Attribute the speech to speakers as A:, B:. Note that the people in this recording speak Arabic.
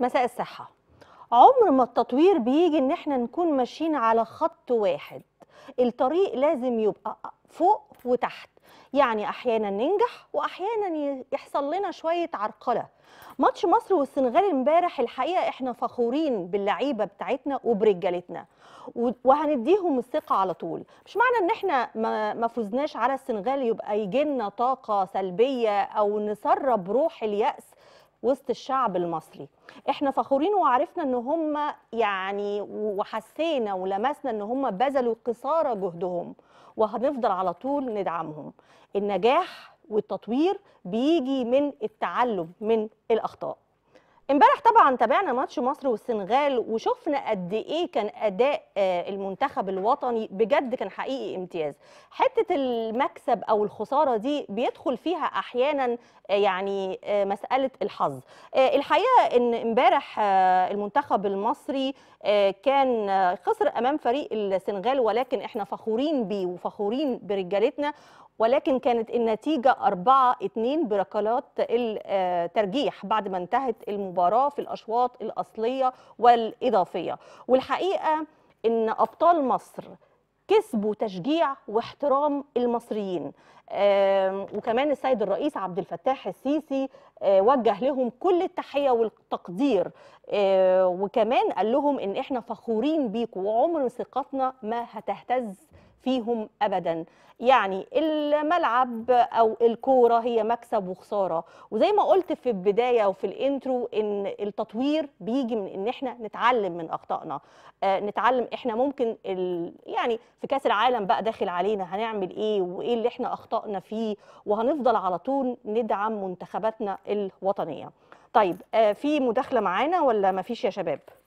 A: مساء الصحة عمر ما التطوير بيجي ان احنا نكون ماشيين على خط واحد الطريق لازم يبقى فوق وتحت يعني احيانا ننجح واحيانا يحصل لنا شويه عرقله ماتش مصر والسنغال امبارح الحقيقه احنا فخورين باللعيبه بتاعتنا وبرجالتنا وهنديهم الثقه على طول مش معنى ان احنا ما فزناش على السنغال يبقى يجي لنا طاقه سلبيه او نسرب روح الياس وسط الشعب المصري احنا فخورين وعرفنا ان هم يعني وحسينا ولمسنا ان هم بذلوا قصارى جهدهم وهنفضل على طول ندعمهم النجاح والتطوير بيجي من التعلم من الاخطاء امبارح طبعا تابعنا ماتش مصر والسنغال وشفنا قد ايه كان اداء آه، المنتخب الوطني بجد كان حقيقي امتياز حته المكسب او الخساره دي بيدخل فيها احيانا آه، يعني آه، مساله الحظ الحقيقه ان امبارح المنتخب المصري كان خسر امام فريق السنغال ولكن احنا فخورين بيه وفخورين برجالتنا ولكن كانت النتيجه 4 2 بركلات الترجيح بعد ما انتهت المباراه المباراة في الأشواط الأصلية والإضافية والحقيقة أن أبطال مصر كسبوا تشجيع واحترام المصريين وكمان السيد الرئيس عبد الفتاح السيسي آه، وجه لهم كل التحيه والتقدير آه، وكمان قال لهم ان احنا فخورين بيكم وعمر ثقتنا ما هتهتز فيهم ابدا يعني الملعب او الكوره هي مكسب وخساره وزي ما قلت في البدايه وفي الانترو ان التطوير بيجي من ان احنا نتعلم من اخطائنا آه نتعلم احنا ممكن ال... يعني في كاس العالم بقى داخل علينا هنعمل ايه وايه اللي احنا اخطائنا فيه وهنفضل على طول ندعم منتخباتنا الوطنيه طيب آه في مداخله معانا ولا مفيش يا شباب